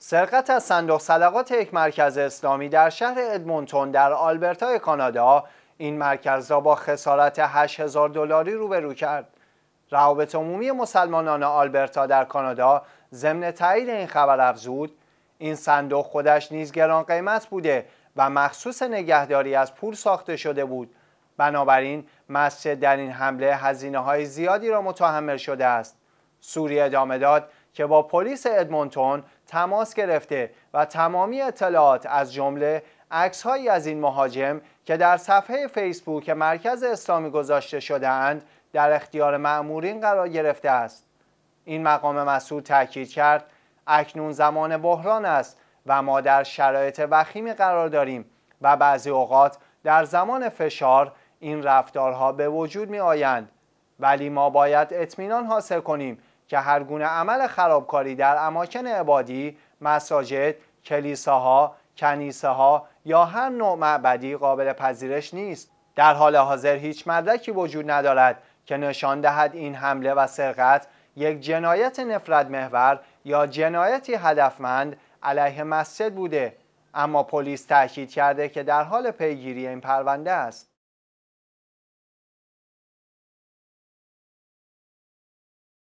سرقت از صندوق صدقات یک مرکز اسلامی در شهر ادمونتون در آلبرتا کانادا این مرکز را با خسارت 8000 دلاری روبرو کرد. روابط عمومی مسلمانان آلبرتا در کانادا ضمن تایید این خبر افزود این صندوق خودش نیز گران قیمت بوده و مخصوص نگهداری از پول ساخته شده بود بنابراین مسجد در این حمله هزینه های زیادی را متحمل شده است سوریه ادامه داد که با پلیس ادمونتون تماس گرفته و تمامی اطلاعات از جمله عکسهایی از این مهاجم که در صفحه فیسبوک مرکز اسلامی گذاشته شدهاند در اختیار مأمورین قرار گرفته است این مقام مسئول تاکید کرد اکنون زمان بحران است و ما در شرایط وخیمی قرار داریم و بعضی اوقات در زمان فشار این رفتارها به وجود می آیند ولی ما باید اطمینان حاصل کنیم که هر گونه عمل خرابکاری در اماکن عبادی، مساجد، کلیساها، کنیسه ها یا هر نوع معبدی قابل پذیرش نیست. در حال حاضر هیچ مدرکی وجود ندارد که نشان دهد این حمله و سرقت یک جنایت نفرت محور یا جنایتی هدفمند علیه مسجد بوده اما پلیس تاکید کرده که در حال پیگیری این پرونده است